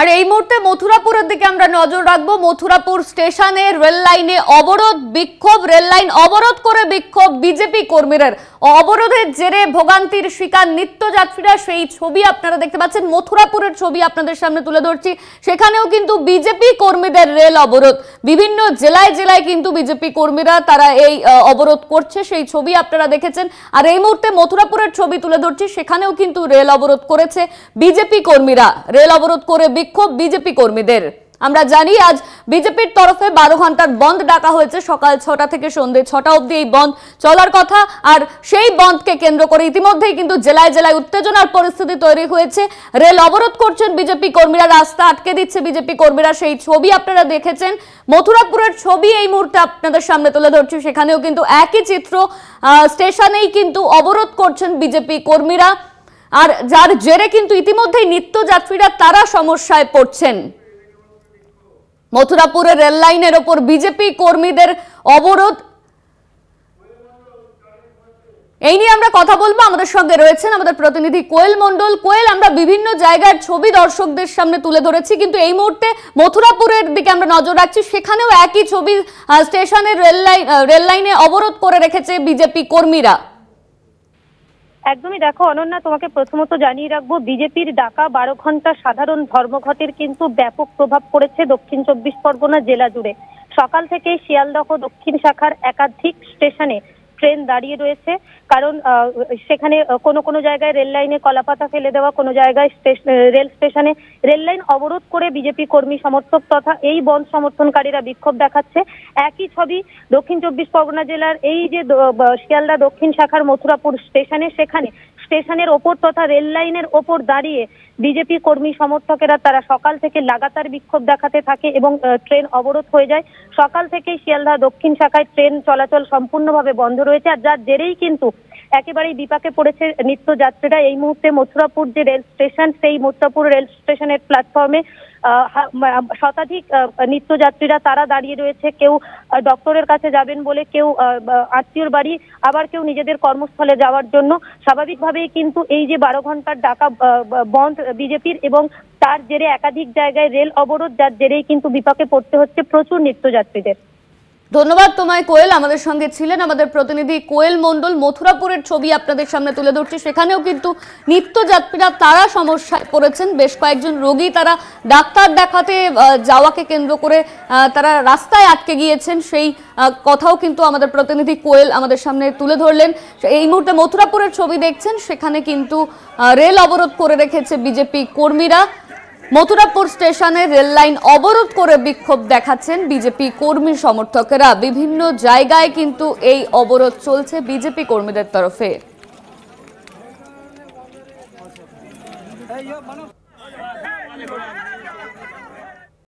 আর এই মুহূর্তে মথুরাপুরের দিকে আমরা নজর রাখবো মথুরাপুর স্টেশনে রেল লাইনে অবরোধ বিক্ষোভ রেল লাইন অবরোধ করে বিক্ষোভ বিজেপি কর্মীদের অবরোধের জেরে ভোগান্তির শিকার নিত্যযাত্রীরা সেই ছবি আপনারা দেখতে পাচ্ছেন মথুরাপুরের ছবি আপনাদের সামনে তুলে ধরছি সেখানেও কিন্তু বিজেপি কর্মীদের রেল অবরোধ বিভিন্ন জেলায় জেলায় কিন্তু বিজেপি কর্মীরা তারা এই অবরোধ করছে সেই ছবি আপনারা দেখেছেন আর এই মুহূর্তে মথুরাপুরের ছবি তুলে ধরছি সেখানেও কিন্তু রেল অবরোধ করেছে বিজেপি কর্মীরা রেল অবরোধ করে বিক্ষোভ বিজেপি কর্মীদের আমরা জানি আজ বিজেপির তরফে বারো ঘন্টার বন্ধ ডাকা হয়েছে সকাল ছটা থেকে সন্ধ্যে ছটা অবধি এই বন্ধ চলার কথা আর সেই বন্ধকে কেন্দ্র করে ইতিমধ্যেই কিন্তু জেলায় জেলায় উত্তেজনার পরিস্থিতি তৈরি হয়েছে রেল অবরোধ করছেন বিজেপি কর্মীরা রাস্তা আটকে দিচ্ছে বিজেপি কর্মীরা সেই ছবি আপনারা দেখেছেন মথুরাপুরের ছবি এই মুহূর্তে আপনাদের সামনে তুলে ধরছি সেখানেও কিন্তু একই চিত্র স্টেশনেই কিন্তু অবরোধ করছেন বিজেপি কর্মীরা আর যার জেরে কিন্তু ইতিমধ্যেই নিত্যযাত্রীরা তারা সমস্যায় পড়ছেন মথুরাপুরে রেল লাইনের ওপর বিজেপি কর্মীদের অবরোধ এই নিয়ে আমরা কথা বলবো আমাদের সঙ্গে রয়েছেন আমাদের প্রতিনিধি কোয়েল মন্ডল কোয়েল আমরা বিভিন্ন জায়গার ছবি দর্শকদের সামনে তুলে ধরেছি কিন্তু এই মুহূর্তে মথুরাপুরের দিকে আমরা নজর রাখছি সেখানেও একই ছবি স্টেশনের রেল লাইন রেল লাইনে অবরোধ করে রেখেছে বিজেপি কর্মীরা একদমই দেখো অনন্যা তোমাকে প্রথমত জানিয়ে রাখবো বিজেপির ডাকা বারো ঘন্টা সাধারণ ধর্মঘটের কিন্তু ব্যাপক প্রভাব পড়েছে দক্ষিণ চব্বিশ পরগনা জেলা জুড়ে সকাল থেকে শিয়ালদহ দক্ষিণ শাখার একাধিক স্টেশনে ট্রেন দাঁড়িয়ে রয়েছে কারণ সেখানে কোনো কোনো জায়গায় রেল লাইনে কলাপাতা ফেলে দেওয়া কোনো জায়গায় রেল স্টেশনে রেল লাইন অবরোধ করে বিজেপি কর্মী সমর্থক তথা এই বন সমর্থনকারীরা বিক্ষোভ দেখাচ্ছে একই ছবি দক্ষিণ চব্বিশ পরগনা জেলার এই যে শিয়ালদা দক্ষিণ শাখার মথুরাপুর স্টেশনে সেখানে স্টেশনের ওপর তথা রেল লাইনের ওপর দাঁড়িয়ে বিজেপি কর্মী সমর্থকেরা তারা সকাল থেকে লাগাতার বিক্ষোভ দেখাতে থাকে এবং ট্রেন অবরোধ হয়ে যায় সকাল থেকেই শিয়ালদা দক্ষিণ শাখায় ট্রেন চলাচল সম্পূর্ণভাবে বন্ধ রয়েছে আর যার জেরেই কিন্তু একেবারেই বিপাকে পড়েছে নিত্যযাত্রীরা এই মুহূর্তে মথুরাপুর যে রেল স্টেশন সেই মথুরাপুর রেল স্টেশনের প্ল্যাটফর্মে শতাধিক নিত্যযাত্রীরা তারা দাঁড়িয়ে রয়েছে কেউ ডক্টরের কাছে যাবেন বলে কেউ আত্মীয়র বাড়ি আবার কেউ নিজেদের কর্মস্থলে যাওয়ার জন্য স্বাভাবিকভাবেই কিন্তু এই যে বারো ঘন্টার ডাকা বন্ধ বিজেপির এবং তার জেরে একাধিক জায়গায় রেল অবরোধ যার জেরেই কিন্তু বিপাকে পড়তে হচ্ছে প্রচুর নিত্যযাত্রীদের ধন্যবাদ তোমায় কোয়েল আমাদের সঙ্গে ছিলেন আমাদের প্রতিনিধি কোয়েল মন্ডল মথুরাপুরের ছবি আপনাদের সামনে তুলে ধরছি সেখানেও কিন্তু নিত্যযাত্রীরা তারা সমস্যায় পড়েছেন বেশ কয়েকজন রোগী তারা ডাক্তার দেখাতে যাওয়াকে কেন্দ্র করে তারা রাস্তায় আটকে গিয়েছেন সেই কথাও কিন্তু আমাদের প্রতিনিধি কোয়েল আমাদের সামনে তুলে ধরলেন এই মুহূর্তে মথুরাপুরের ছবি দেখছেন সেখানে কিন্তু রেল অবরোধ করে রেখেছে বিজেপি কর্মীরা মথুরাপুর স্টেশনে রেল লাইন অবরোধ করে বিক্ষোভ দেখাচ্ছেন বিজেপি কর্মী সমর্থকেরা বিভিন্ন জায়গায় কিন্তু এই অবরোধ চলছে বিজেপি কর্মীদের তরফে